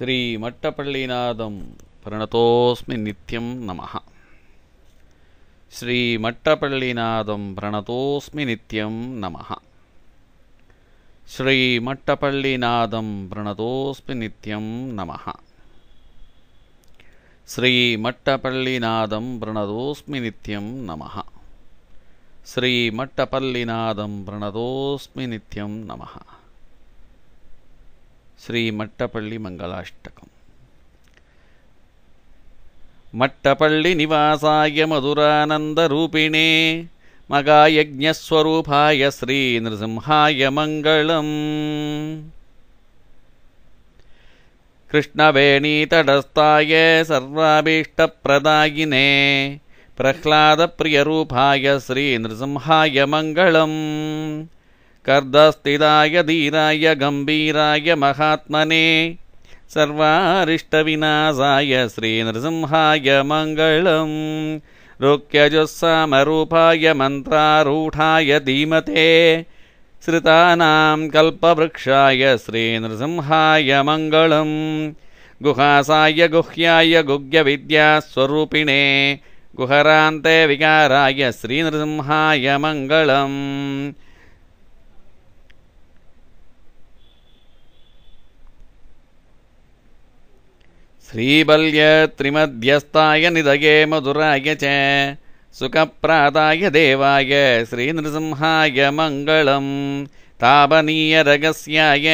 श्रीमट्टपल्लिनादं प्रणतोऽस्मि नित्यं नमः श्रीमट्टपल्लिनादं व्रणतोऽस्मि नित्यं नमः श्रीमट्टपल्लिनादं व्रणतोऽस्मि नित्यं नमः श्रीमट्टपल्लिनादं व्रणतोऽस्मि नित्यं नमः श्रीमट्टपल्लिनादं प्रणतोऽस्मि नित्यं नमः श्रीमट्टपल्लिमङ्गलाष्टकम् मट्टपळ्ळिनिवासाय मधुरानन्दरूपिणे मगायज्ञस्वरूपाय श्रीनृसिंहाय मङ्गलम् कृष्णवेणीतटस्थाय सर्वाभीष्टप्रदायिने प्रह्लादप्रियरूपाय श्रीनृसिंहाय मङ्गलम् कर्दस्तिराय धीराय गम्भीराय महात्मने सर्वारिष्टविनाशाय श्रीनृसिंहाय मङ्गलम् रुक्यजुस्सामरूपाय मन्त्रारूढाय धीमते श्रितानां कल्पवृक्षाय श्रीनृसिंहाय मङ्गलम् गुहासाय गुह्याय गुह्यविद्यास्वरूपिणे गुहरान्ते विकाराय श्रीनृसिंहाय मङ्गलम् श्रीबल्य त्रिमध्यस्थाय निदये मधुराय च सुखप्रादाय देवाय श्रीनृसिंहाय मङ्गलम् ताबनीयरगस्याय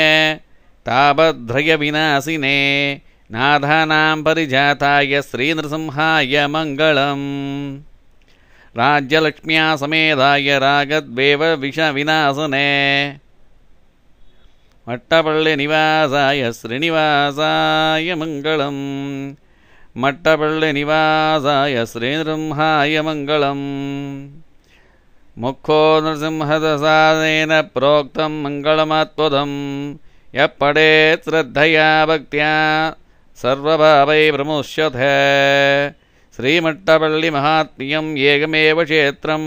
ताब्रयविनासिने नादानां परिजाताय श्रीनृसिंहाय मङ्गलम् राजलक्ष्म्या समेधाय रागद्वेव विषविनाशने मट्टपल्लिनिवासाय श्रीनिवासाय मङ्गलम् मट्टपल्लिनिवासाय श्रीनृंहाय मङ्गलम् मुखो नृसिंहदसादेन प्रोक्तं मङ्गलमात्पुदं यः पठेत् श्रद्धया भक्त्या सर्वभावै प्रमुष्यथे श्रीमट्टपल्लिमहात्म्यम् एकमेव क्षेत्रम्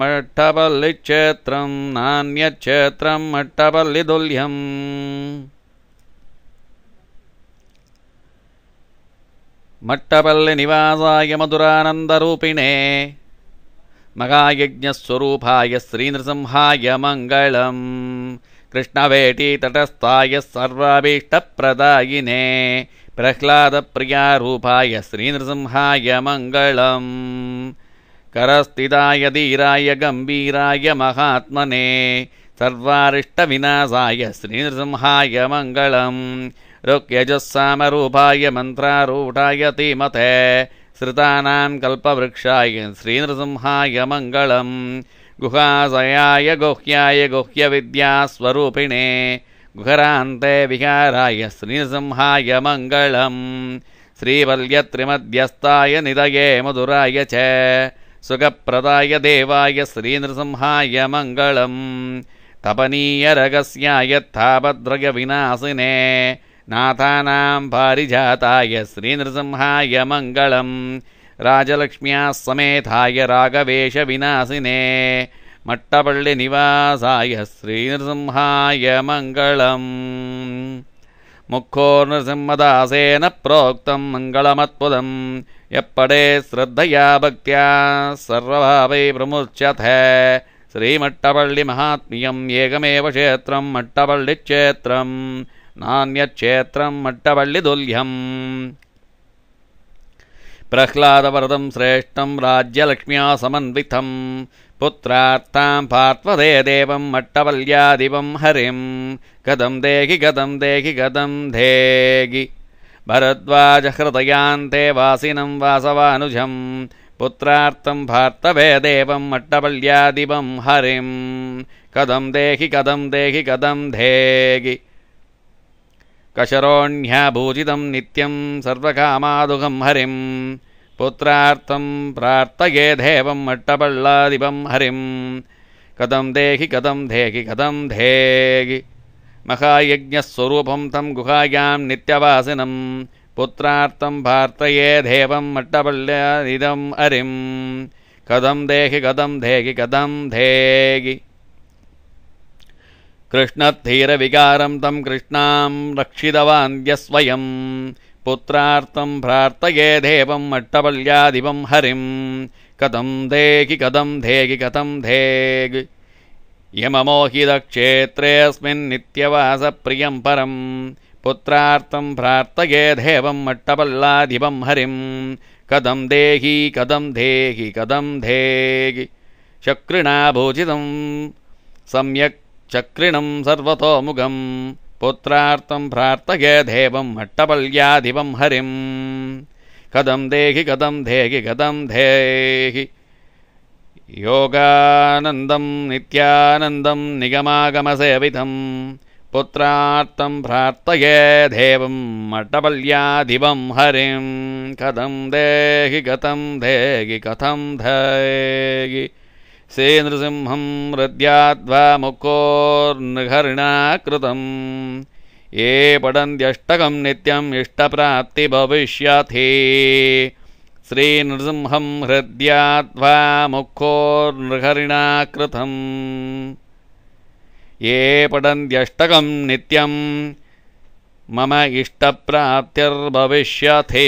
मट्टपल्लिक्षेत्रम् नान्यक्षेत्रम् मट्टपल्लिदुल्यम् मट्टपल्लिनिवासाय मधुरानन्दरूपिणे मगायज्ञस्वरूपाय श्रीनृसिंहाय मङ्गलम् कृष्णवेटीतटस्थाय सर्वाभीष्टप्रदायिने प्रह्लादप्रियारूपाय श्रीनृसिंहाय मङ्गलम् करस्थिताय धीराय गम्भीराय महात्मने सर्वारिष्टविनाशाय श्रीनृसिंहाय मङ्गलम् ऋग्यजःसामरूपाय मन्त्रारूढाय तिमते श्रुतानां कल्पवृक्षाय श्रीनृसिंहाय मङ्गलम् गुहाशयाय गुह्याय गुह्यविद्यास्वरूपिणे गुहरान्ते विहाराय श्रीनृसिंहाय मङ्गलम् श्रीवल्यत्रिमध्यस्थाय निदये मधुराय च सुगप्रदाय देवाय श्रीनृसिंहाय मङ्गलम् तपनीयरगस्यायथापद्रयविनासिने नाथानां पारिजाताय श्रीनृसिंहाय मङ्गलम् राजलक्ष्म्याः समेधाय रागवेशविनासिने मट्टपल्लिनिवासाय श्रीनृसिंहाय मङ्गलम् मुखो नृसिंहदासेन प्रोक्तम् मङ्गलमत्पुतम् यप्पडे श्रद्धया भक्त्या सर्वभावै प्रमुच्यथ श्रीमट्टपल्लिमहात्म्यम् एकमेव क्षेत्रम् मट्टपल्लिक्षेत्रम् नान्यक्षेत्रम् मट्टपल्लिदुल्यम् प्रह्लादवरदम् श्रेष्ठम् राज्यलक्ष्म्या समन्वितम् पुत्रार्तां पार्थ्वदे देवं मट्टवल्यादिवं हरिं कदं देहि गदं देहि गदं धेगि भरद्वाजहृदयान्ते वासिनं वासवानुजं पुत्रार्तं भात्वभेदेवं मट्टवल्यादिवं हरिं कदं देहि कदं देहि कदं धेगि कशरोण्याभूजितं नित्यं सर्वकामादुघं हरिम् पुत्रार्थं प्रार्थये देवम् अट्टबळ्ळादिवं हरिं कदं देहि कदं धेहि कदं धेहि महायज्ञस्वरूपं तं गुहायां नित्यवासिनं पुत्रार्थं प्रार्थये देवम् अट्टबल्ल्यादिदम् हरिं कदं देहि कदं धेहि कदं धेहि कृष्णद्धीरविकारं तं कृष्णां रक्षितवान् पुत्रार्थं प्रार्थये देवं अट्टवल्ल्यादिवं हरिम् कदं देहि कदम् धेहि कथं धेग् नित्यवासप्रियं परम् पुत्रार्तम् प्रार्थये देवं अट्टवल्लादिवं हरिम् कदं देहि कदम् देहि कदम् धेग् चक्रिणाभोजितम् सम्यक् चक्रिणम् सर्वतोमुखम् पुत्रार्थं प्रार्थये देवम् अट्टवल्यादिवं हरिम् कदं देहि गदं देहि गदं धेहि योगानन्दं नित्यानन्दं निगमागमसेवितम् पुत्रार्तं प्रार्थये धेवं मट्टबल्यादिवं हरिं कदं देहि देहि कथं धेहि श्रीनृसिंहं हृद्याद्वा मुखोर्नृहरिणा कृतम् ये पडन्त्यष्टकं नित्यम् इष्टप्राप्तिभविष्यथे श्रीनृसिंहं हृद्याद्वा मुखोर्नृहरिणा कृतम् ये पडन्त्यष्टकं नित्यम् मम इष्टप्राप्तिर्भविष्यथे